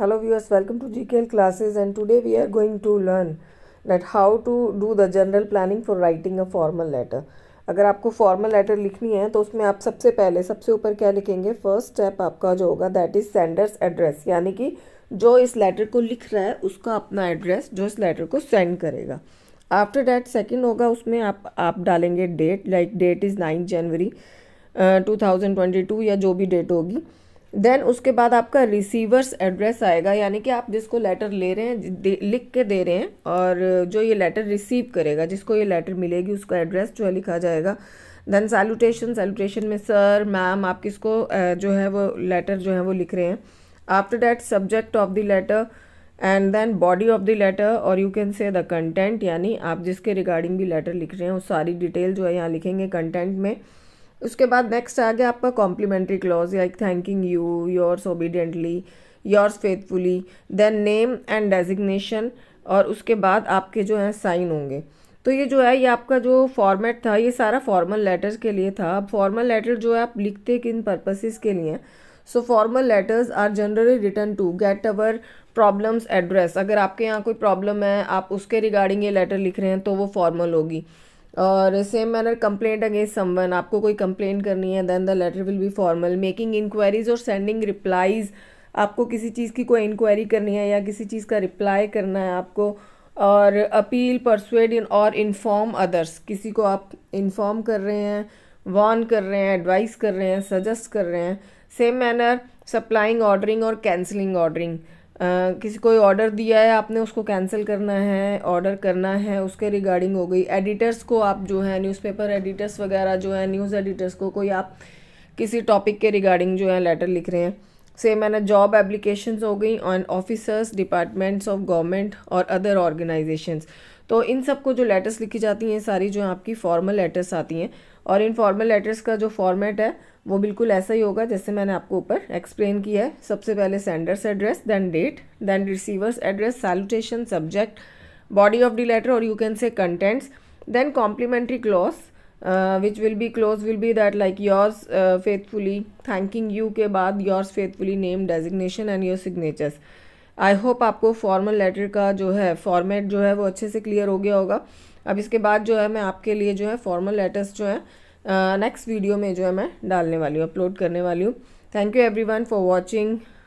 hello viewers welcome to gkl classes and today we are going to learn that how to do the general planning for writing a formal letter अगर आपको formal letter लिखनी है तो उसमें आप सबसे पहले सबसे ऊपर क्या लिखेंगे फर्स्ट स्टेप आपका जो होगा दैट इज़ सेंडर्स एड्रेस यानी कि जो इस लेटर को लिख रहा है उसका अपना एड्रेस जो इस लेटर को सेंड करेगा आफ्टर डैट सेकंड होगा उसमें आप आप डालेंगे date like date is nine January two thousand twenty two या जो भी डेट होगी देन उसके बाद आपका रिसीवर्स एड्रेस आएगा यानी कि आप जिसको लेटर ले रहे हैं लिख के दे रहे हैं और जो ये लेटर रिसीव करेगा जिसको ये लेटर मिलेगी उसका एड्रेस जो है लिखा जाएगा देन सैल्यूटेशन सेल्यूटेशन में सर मैम आप किसको जो है वो लेटर जो है वो लिख रहे हैं after that subject of the letter and then body of the letter और you can say the content यानी आप जिसके रिगार्डिंग भी लेटर लिख रहे हैं वो सारी डिटेल जो है यहाँ लिखेंगे कंटेंट में उसके बाद नेक्स्ट आ गया आपका complimentary clause like thanking you yours obediently yours faithfully then name and designation और उसके बाद आपके जो हैं साइन होंगे तो ये जो है ये आपका जो फॉर्मेट था ये सारा फॉर्मल लेटर्स के लिए था अब फॉर्मल लेटर जो है आप लिखते किन पर्पसेस के लिए so formal letters are generally written to get our problems address अगर आपके यहाँ कोई प्रॉब्लम है आप उसके रिगार्डिंग ये लेटर लिख रहे हैं तो वो फॉर्मल होगी और same manner complaint against someone आपको कोई कंप्लेंट करनी है then the letter will be formal making inquiries और सेंडिंग रिप्लाईज़ आपको किसी चीज़ की कोई इंक्वायरी करनी है या किसी चीज़ का रिप्लाई करना है आपको और अपील परसुएड इन और इन्फॉर्म अदर्स किसी को आप इन्फॉर्म कर रहे हैं वॉर्न कर रहे हैं एडवाइस कर रहे हैं सजेस्ट कर रहे हैं सेम मैनर सप्लाइंग ऑर्डरिंग और कैंसलिंग ऑर्डरिंग किसी कोई ऑर्डर दिया है आपने उसको कैंसिल करना है ऑर्डर करना है उसके रिगार्डिंग हो गई एडिटर्स को आप जो है न्यूज़पेपर एडिटर्स वगैरह जो है न्यूज़ एडिटर्स को कोई आप किसी टॉपिक के रिगार्डिंग जो है लेटर लिख रहे हैं से मैंने जॉब एप्लीकेशंस हो गई on officers departments of government और अदर ऑर्गेनाइजेशंस तो इन सब को जो लेटर्स लिखी जाती हैं सारी जो आपकी फॉर्मल लेटर्स आती हैं और इन फॉर्मल लेटर्स का जो फॉर्मेट है वो बिल्कुल ऐसा ही होगा जैसे मैंने आपको ऊपर एक्सप्लेन किया है सबसे पहले sender's address then date then receiver's address salutation subject body of the letter और you can say contents then complimentary clause which will be close will be that like yours faithfully thanking you के बाद yours faithfully name designation and your signatures I hope आपको formal letter का जो है format जो है वो अच्छे से क्लियर हो गया होगा अब इसके बाद जो है मैं आपके लिए जो है फॉर्मल लेटर्स जो है नेक्स्ट वीडियो में जो है मैं डालने वाली हूँ अपलोड करने वाली हूँ thank you one for watching